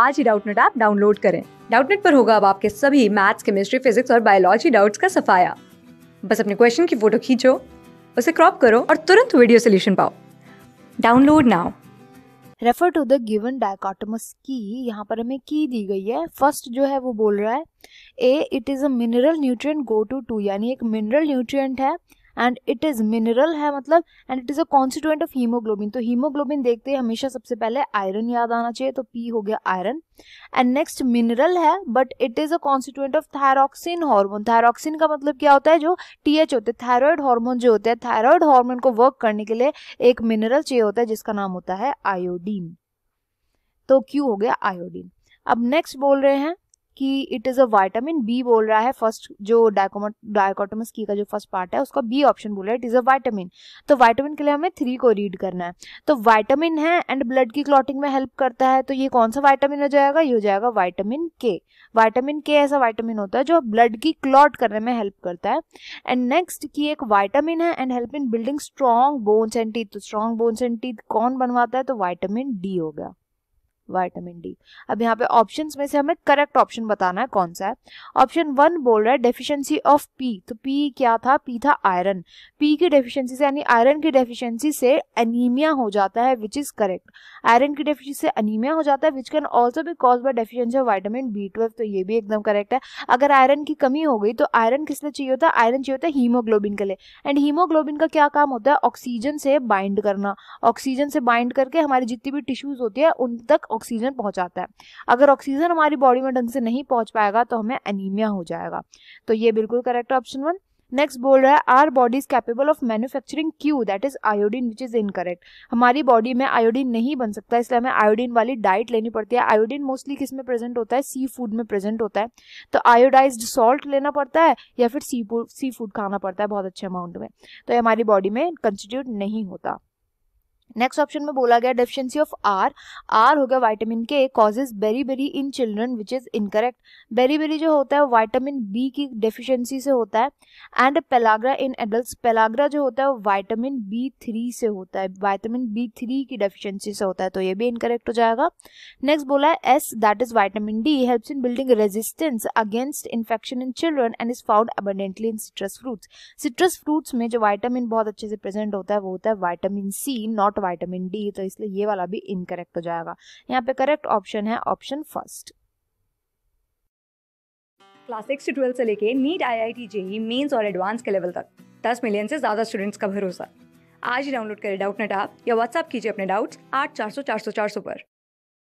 आज ही Doubtnut app download करें डाउटनेट पर होगा अब आपके सभी मैथ्स केमिस्ट्री फिजिक्स और बायोलॉजी डाउट्स का सफाया बस अपने क्वेश्चन की फोटो खींचो उसे क्रॉप करो और तुरंत वीडियो सोल्यूशन पाओ download now refer to the given dichotomous की यहाँ पर हमें की दी गई है फर्स्ट जो है वो बोल रहा है A it is a mineral nutrient go to two यानी एक मिनरल न्यूट्रिएंट है एंड इट इज़ मिनरल है मतलब and it is a constituent of haemoglobin तो हीमोग्लोबिन देखते हैं हमेशा सबसे पहले आयरन याद आना चाहिए तो पी हो गया आयरन एंड नेक्स्ट मिनरल है but it is a constituent of thyroxine hormone thyroxine का मतलब क्या होता है जो टीएच होते हैं थायरॉयड हार्मोन जो होते हैं थायरॉयड हार्मोन को वर्क करने के लिए एक मिनरल चाहिए होता है जिसका नाम होता है आयोडीन तो क्यू हो गया आयोडीन अब नेक्स्ट बोल रहे हैं कि it is a vitamin B बोल रहा है फर्स्ट जो डायकोटमस की का जो फर्स्ट पार्ट है उसका बी ऑप्शन बोल रहा है इट इज़ अ वाइटामिन तो वाइटामिन के लिए हमें थ्री को रीड करना है तो वाइटामिन है एंड ब्लड की क्लॉटिंग में हेल्प करता है तो ये कौन सा वाइटामिन हो जाएगा ये हो जाएगा वाइटामिन के वाइटामिन के ऐसा वाइटामिन होता है जो ब्लड की क्लॉट करने में हेल्प करता है एंड नेक्स्ट की एक वाइटामिन है and help in building strong bones and teeth तो स्ट्रॉन्ग बोन्स एंड टीथ कौन बनवाता है तो वाइटामिन डी हो गया वाइटामिन डी अब यहाँ पे ऑप्शंस में से हमें करेक्ट ऑप्शन बताना है कौन सा है ऑप्शन वन बोल रहा है डेफिशिएंसी ऑफ पी तो पी क्या था पी था आयरन पी की डेफिशिएंसी से यानी आयरन की डेफिशिएंसी से एनीमिया हो जाता है विच इज करेक्ट आयरन की डेफिशिएंसी से एनीमिया हो जाता है विच कैन ऑल्सो भी cause by deficiency of vitamin B तो ये भी एकदम करेक्ट है अगर आयरन की कमी हो गई तो आयरन किस लिए चाहिए होता है आयरन चाहिए होता है हीमोग्लोबिन के लिए एंड हीमोग्लोबिन का क्या काम होता है ऑक्सीजन से बाइंड करना ऑक्सीजन से बाइंड करके हमारी जितनी भी टिश्यूज होती है उन तक ऑक्सीजन पहुंचाता है अगर ऑक्सीजन हमारी बॉडी में ढंग से नहीं पहुंच पाएगा तो हमें एनीमिया हो जाएगा तो ये बिल्कुल करेक्ट ऑप्शन वन नेक्स्ट बोल रहा है our body is capable of manufacturing Q that is iodine which is incorrect हमारी बॉडी में आयोडीन नहीं बन सकता इसलिए हमें आयोडीन वाली डाइट लेनी पड़ती है आयोडीन मोस्टली किस में प्रेजेंट होता है सी फूड में प्रेजेंट होता है तो आयोडाइज सॉल्ट लेना पड़ता है या फिर सी फूड खाना पड़ता है बहुत अच्छे अमाउंट में तो ये हमारी बॉडी में कंस्टिट्यूट नहीं होता नेक्स्ट ऑप्शन में बोला गया डेफिशिएंसी ऑफ आर आर हो गया वाइटामिन के causes beriberi in children which is incorrect beriberi जो होता है वाइटामिन बी की डेफिशिएंसी से होता है and pellagra in adult pellagra जो होता है वाइटामिन बी थ्री से होता है वाइटामिन बी थ्री की डेफिशिएंसी से होता है तो ये भी इनकरेक्ट हो जाएगा नेक्स्ट बोला है S that is vitamin D helps in building resistance against infection in children and is found abundantly in citrus fruits citrus fruits में जो वाइटामिन बहुत अच्छे से प्रेजेंट होता है वो होता है vitamin C not not vitamin D तो इसलिए ये वाला भी इनकरेक्ट हो जाएगा यहाँ पे करेक्ट ऑप्शन है ऑप्शन फर्स्ट क्लास सिक्स से ट्वेल्थ से लेके NEET I I T JEE mains और एडवांस के लेवल तक दस मिलियन से ज़्यादा स्टूडेंट्स का भरोसा आज ही डाउनलोड करें डाउट नेट आप या व्हाट्सअप कीजिए अपने डाउट्स आठ चार सौ चार सौ चार सौ पर